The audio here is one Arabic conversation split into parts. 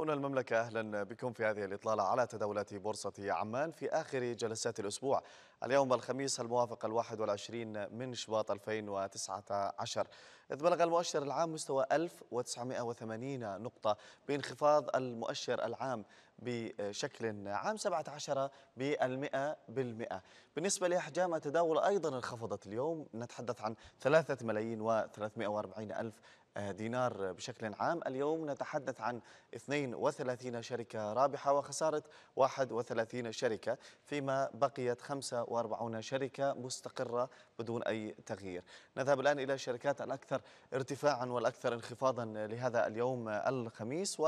هنا المملكة أهلا بكم في هذه الإطلالة على تداولات بورصة عمان في آخر جلسات الأسبوع اليوم الخميس الموافق الواحد والعشرين من شباط 2019 إذ بلغ المؤشر العام مستوى 1980 نقطة بانخفاض المؤشر العام بشكل عام 17 بالمئة بالمئة بالنسبة لأحجام التداول أيضا انخفضت اليوم نتحدث عن 3 ملايين و340 ألف دينار بشكل عام اليوم نتحدث عن 32 شركة رابحة وخسارة 31 شركة فيما بقيت 45 شركة مستقرة بدون أي تغيير نذهب الآن إلى الشركات الأكثر ارتفاعا والأكثر انخفاضا لهذا اليوم الخميس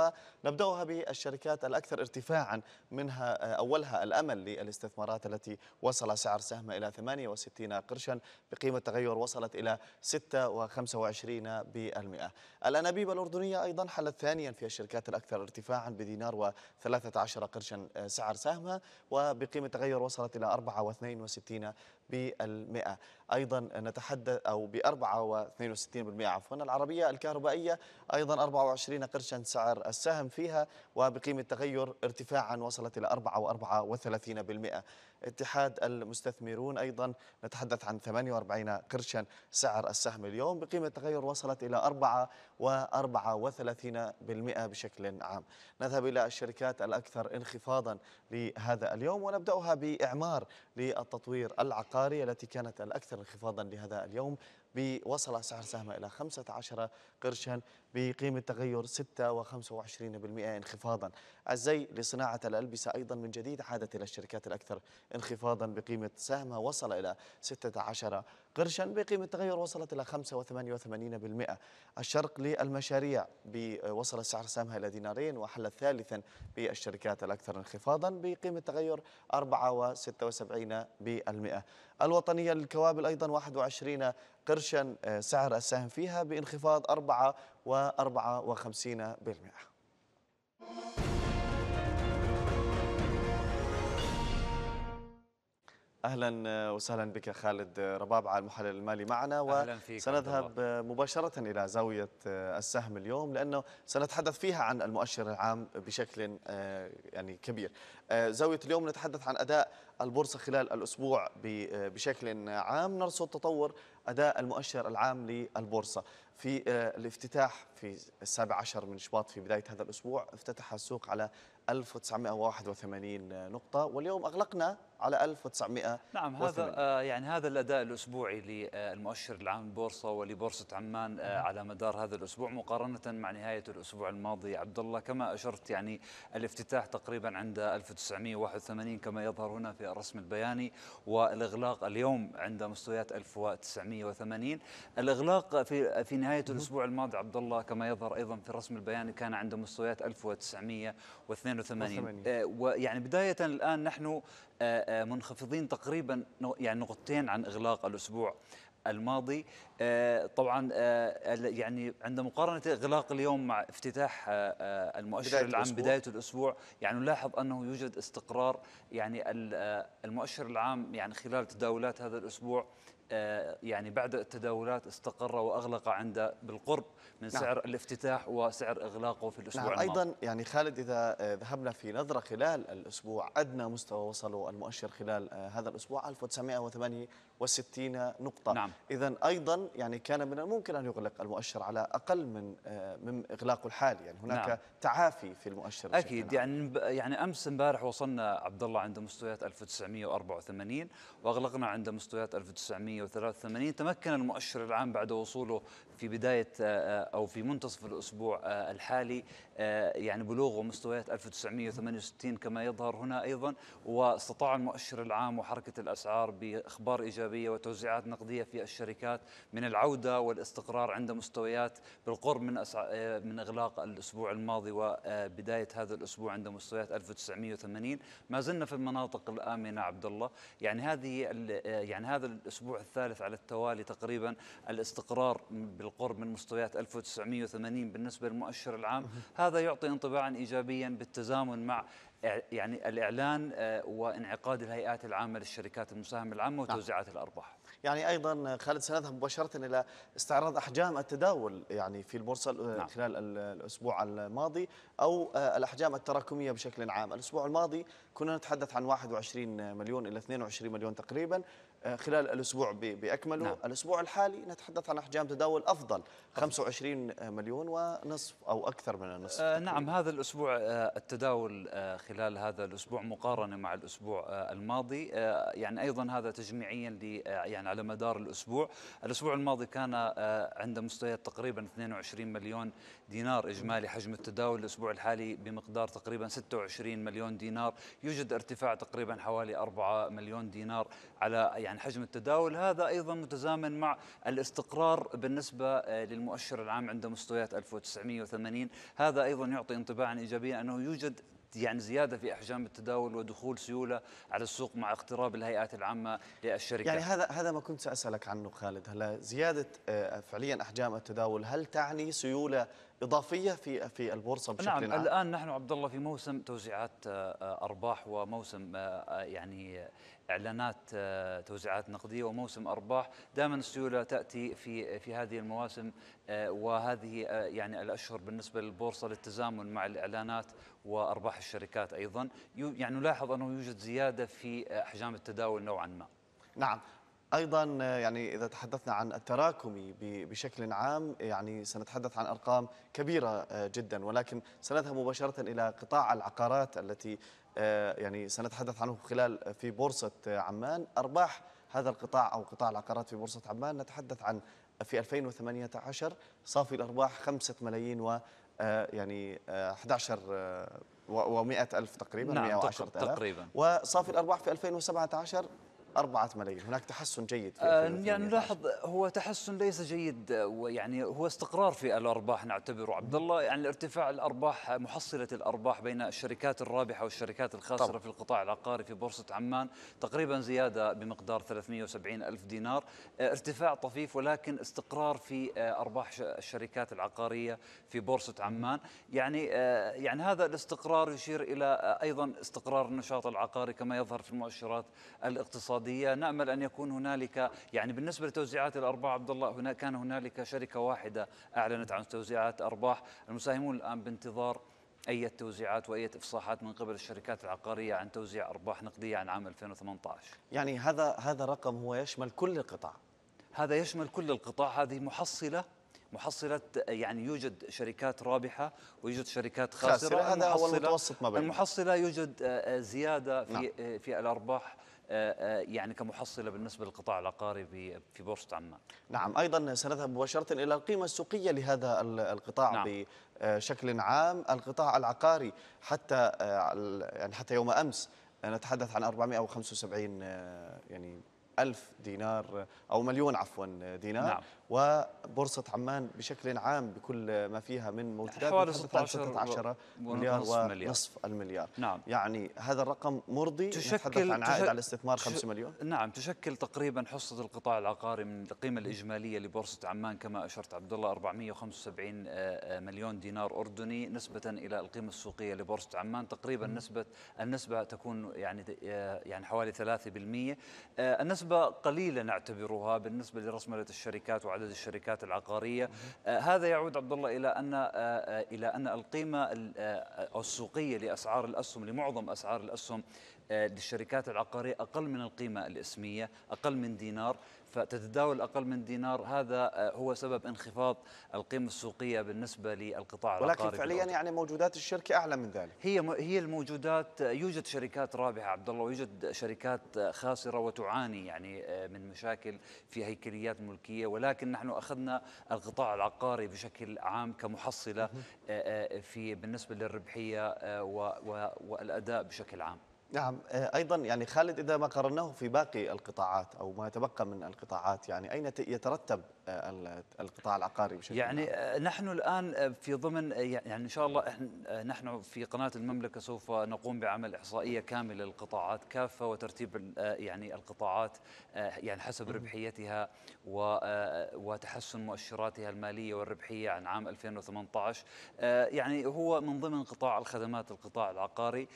ونبدأها بالشركات الأكثر ارتفاعا منها أولها الأمل للاستثمارات التي وصل سعر سهمها إلى 68 قرشا بقيمة تغير وصلت إلى 6.25 بالمئة الأنابيب الأردنية أيضا حلت ثانيا في الشركات الأكثر ارتفاعا بدينار و13 قرشا آه، سعر سهمها وبقيمة تغير وصلت إلى 64 بالمئة أيضا نتحدث أو ب 4.62% عفوا العربية الكهربائية أيضا 24 قرشا سعر السهم فيها وبقيمة تغير ارتفاعا وصلت إلى 4.34% اتحاد المستثمرون أيضا نتحدث عن 48 قرشا سعر السهم اليوم بقيمة تغير وصلت إلى 4.34% بشكل عام نذهب إلى الشركات الأكثر انخفاضا لهذا اليوم ونبدأها بإعمار للتطوير العقاري العقاري التي كانت الأكثر انخفاضا لهذا اليوم وصل سعر سهمها إلى 15 قرشا بقيمة تغير 6.25% انخفاضا الزي لصناعة الألبسة أيضا من جديد عادت إلى الشركات الأكثر انخفاضا بقيمة سهمها وصل إلى 16 قرشا بقيمة تغير وصلت إلى 85% الشرق للمشاريع وصل سعر سهمها إلى دينارين وحل ثالثا بالشركات الأكثر انخفاضا بقيمة تغير 4.76% الوطنية للكوابل أيضا 21 قرشا آه، سعر السهم فيها بانخفاض 4.54% اهلا آه، وسهلا بك خالد آه، ربابعه المحلل المالي معنا وسنذهب مباشره الى زاويه آه، السهم اليوم لانه سنتحدث فيها عن المؤشر العام بشكل يعني كبير. زاويه اليوم نتحدث عن اداء البورصه خلال الاسبوع بشكل عام نرصد تطور اداء المؤشر العام للبورصه. في آه، الافتتاح في السابع عشر من شباط في بداية هذا الأسبوع افتتح السوق على 1981 نقطة واليوم أغلقنا على 1900 نعم هذا آه، يعني هذا الأداء الأسبوعي للمؤشر العام البورصة ولبورصة عمان آه، نعم. على مدار هذا الأسبوع مقارنة مع نهاية الأسبوع الماضي عبد الله كما أشرت يعني الافتتاح تقريبا عند 1981 كما يظهر هنا في الرسم البياني والإغلاق اليوم عند مستويات 1980 الإغلاق في في نهاية نهاية الأسبوع الماضي عبد الله كما يظهر أيضا في الرسم البياني كان عنده مستويات 1982 آه ويعني بداية الآن نحن آه, آه، منخفضين تقريبا يعني نقطتين عن إغلاق الأسبوع الماضي آه طبعا آه يعني عند مقارنة إغلاق اليوم مع افتتاح آه،, آه المؤشر بداية العام الأسبوع. بداية الأسبوع يعني نلاحظ أنه يوجد استقرار يعني آه، المؤشر العام يعني خلال تداولات هذا الأسبوع آه، يعني بعد التداولات استقر واغلق عند بالقرب من نعم. سعر الافتتاح وسعر اغلاقه في الاسبوع نعم الماضي. ايضا يعني خالد اذا ذهبنا في نظره خلال الاسبوع ادنى مستوى وصله المؤشر خلال آه، هذا الاسبوع 1908 وستين نقطة نعم. إذا أيضا يعني كان من الممكن أن يغلق المؤشر على أقل من آه، من إغلاقه الحالي يعني هناك نعم. تعافي في المؤشر أكيد يعني يعني أمس امبارح وصلنا عبد الله عند مستويات 1984 وأغلقنا عند مستويات 1983 تمكن المؤشر العام بعد وصوله في بداية آه، أو في منتصف الأسبوع آه، الحالي يعني بلوغه مستويات 1968 كما يظهر هنا أيضا واستطاع المؤشر العام وحركة الأسعار بإخبار إيجابي شبابية وتوزيعات نقدية في الشركات من العودة والاستقرار عند مستويات بالقرب من أسع... آه، من إغلاق الأسبوع الماضي وبداية هذا الأسبوع عند مستويات 1980 ما زلنا في المناطق الآمنة عبد الله يعني هذه آه، يعني هذا الأسبوع الثالث على التوالي تقريبا الاستقرار بالقرب من مستويات 1980 بالنسبة للمؤشر العام هذا يعطي انطباعا إيجابيا بالتزامن مع يعني الإعلان آه، وانعقاد الهيئات العامة للشركات المساهمة العامة نعم. وتوزيعات نعم. الأرباح يعني أيضا خالد سنذهب مباشرة إلى استعراض أحجام التداول يعني في البورصة آه، نعم. خلال الأسبوع الماضي أو آه، الأحجام التراكمية بشكل عام الأسبوع الماضي كنا نتحدث عن 21 مليون إلى 22 مليون تقريبا آه، خلال الأسبوع بأكمله نعم. الأسبوع الحالي نتحدث عن أحجام تداول أفضل 25 مليون ونصف أو أكثر من النصف آه نعم هذا الأسبوع آه، التداول آه، خلال هذا الأسبوع مقارنة مع الأسبوع الماضي يعني أيضا هذا تجميعيا يعني على مدار الأسبوع الأسبوع الماضي كان عند مستويات تقريبا 22 مليون دينار إجمالي حجم التداول الأسبوع الحالي بمقدار تقريبا 26 مليون دينار يوجد ارتفاع تقريبا حوالي 4 مليون دينار على يعني حجم التداول هذا أيضا متزامن مع الاستقرار بالنسبة للمؤشر العام عند مستويات 1980 هذا أيضا يعطي انطباعا إيجابيا أنه يوجد يعني زياده في احجام التداول ودخول سيوله على السوق مع اقتراب الهيئات العامه للشركات. يعني هذا هذا ما كنت اسالك عنه خالد، هلا زياده آه، فعليا احجام التداول هل تعني سيوله اضافيه في في البورصه بشكل نعم عام. الان نحن عبد الله في موسم توزيعات آه، آه، ارباح وموسم آه، يعني اعلانات توزيعات نقديه وموسم ارباح دائما السيوله تاتي في في هذه المواسم وهذه يعني الاشهر بالنسبه للبورصه للتزامن مع الاعلانات وارباح الشركات ايضا يعني نلاحظ انه يوجد زياده في احجام التداول نوعا ما نعم ايضا يعني اذا تحدثنا عن التراكمي بشكل عام يعني سنتحدث عن ارقام كبيره آه، جدا ولكن سنذهب مباشره الى قطاع العقارات التي آه، يعني سنتحدث عنه خلال آه، في بورصه عمان ارباح هذا القطاع او قطاع العقارات في بورصه عمان نتحدث عن في 2018 صافي الارباح 5 ملايين و يعني 11 و100 الف تقريبا نعم 110 تقريبا وصافي الارباح في 2017 أربعة ملايين هناك تحسن جيد في آه، يعني نلاحظ هو تحسن ليس جيد ويعني هو استقرار في الأرباح نعتبره عبد الله يعني ارتفاع الأرباح محصلة الأرباح بين الشركات الرابحة والشركات الخاسرة طبعا. في القطاع العقاري في بورصة عمان تقريبا زيادة بمقدار 370 ألف دينار آه، ارتفاع طفيف ولكن استقرار في آه، أرباح الشركات العقارية في بورصة عمان يعني يعني هذا الاستقرار يشير إلى أيضا استقرار النشاط العقاري كما يظهر في المؤشرات الاقتصادية الاقتصاديه نامل ان يكون هنالك يعني بالنسبه لتوزيعات الارباح عبد الله هنا كان هنالك شركه واحده اعلنت عن توزيعات ارباح المساهمون الان بانتظار أي توزيعات وأي إفصاحات من قبل الشركات العقارية عن توزيع أرباح نقدية عن عام 2018 يعني هذا هذا رقم هو يشمل كل القطاع هذا يشمل كل القطاع هذه محصلة محصلة يعني يوجد شركات رابحة ويوجد شركات خاسرة, خاسرة هذا هو المتوسط ما بين المحصلة يوجد آه، آه، زيادة في نعم. آه، في الأرباح آه، آه، يعني كمحصلة بالنسبة للقطاع العقاري في بورصة عمان نعم أيضا سنذهب مباشرة إلى القيمة السوقية لهذا القطاع نعم. بشكل عام القطاع العقاري حتى آه، يعني حتى يوم أمس نتحدث عن 475 يعني ألف دينار أو مليون عفوا دينار نعم. وبورصة عمان بشكل عام بكل ما فيها من موجودات حوالي 16 مليار ونصف المليار نعم. يعني هذا الرقم مرضي تشكل عن عائد تشكل على الاستثمار 5 مليون نعم تشكل تقريبا حصة القطاع العقاري من القيمة الإجمالية لبورصة عمان كما أشرت عبد الله 475 آه، آه، مليون دينار أردني نسبة إلى القيمة السوقية لبورصة عمان تقريبا نسبة النسبة تكون يعني آه، يعني حوالي 3% النسبة نسبة قليلة نعتبرها بالنسبة لرسملة الشركات وعدد الشركات العقارية آه، هذا يعود عبد الله إلى أن آه، آه، إلى أن القيمة السوقية لأسعار الأسهم لمعظم أسعار الأسهم للشركات العقارية أقل من القيمة الإسمية أقل من دينار فتتداول أقل من دينار هذا آه، هو سبب انخفاض القيمة السوقية بالنسبة للقطاع العقاري ولكن فعليا يعني موجودات الشركة أعلى من ذلك هي هي الموجودات آه، يوجد شركات رابحة عبد الله ويوجد شركات آه، خاسرة وتعاني يعني من مشاكل في هيكليات ملكية ولكن نحن أخذنا القطاع العقاري بشكل عام كمحصلة في بالنسبة للربحية والأداء بشكل عام نعم آه، أيضا يعني خالد إذا ما قرناه في باقي القطاعات أو ما تبقى من القطاعات يعني أين يترتب القطاع العقاري بشكل يعني عام. آه، نحن الان آه، في ضمن آه، يعني ان شاء الله نحن في قناه المملكه سوف نقوم بعمل احصائيه كامله للقطاعات كافه وترتيب يعني القطاعات يعني حسب ربحيتها وتحسن مؤشراتها الماليه والربحيه عن عام 2018 يعني هو من ضمن قطاع الخدمات القطاع العقاري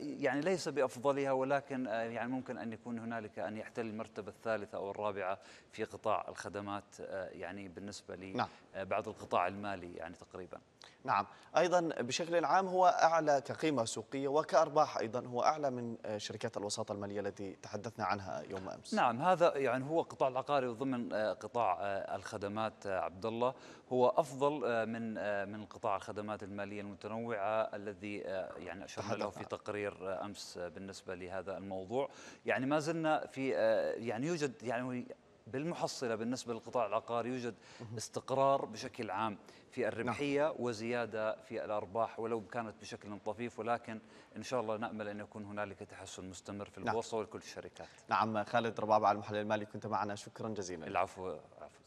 يعني ليس بافضلها ولكن يعني ممكن ان يكون هنالك ان يحتل المرتبه الثالثه او الرابعه في قطاع الخدمات يعني بالنسبة لبعض نعم. آه، القطاع المالي يعني تقريبا نعم أيضا بشكل عام هو أعلى كقيمة سوقية وكأرباح أيضا هو أعلى من آه، شركات الوساطة المالية التي تحدثنا عنها يوم أمس نعم هذا يعني هو قطاع العقاري ضمن آه، قطاع الخدمات عبد الله هو أفضل من من قطاع الخدمات المالية المتنوعة الذي يعني أشرنا له في تقرير أمس بالنسبة لهذا الموضوع يعني ما زلنا في يعني يوجد يعني بالمحصلة بالنسبة للقطاع العقاري يوجد استقرار بشكل عام في نعم. الربحية وزيادة في الأرباح ولو كانت بشكل طفيف ولكن إن شاء الله نأمل أن يكون هنالك تحسن مستمر في نعم. البورصة نعم. ولكل الشركات نعم خالد ربابع المحلل المالي كنت معنا شكرا جزيلا العفو عفو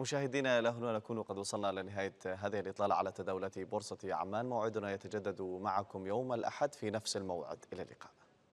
مشاهدينا لهنا هنا نكون قد وصلنا لنهاية هذه الإطلالة على تداولات بورصة عمان موعدنا يتجدد معكم يوم الأحد في نفس الموعد إلى اللقاء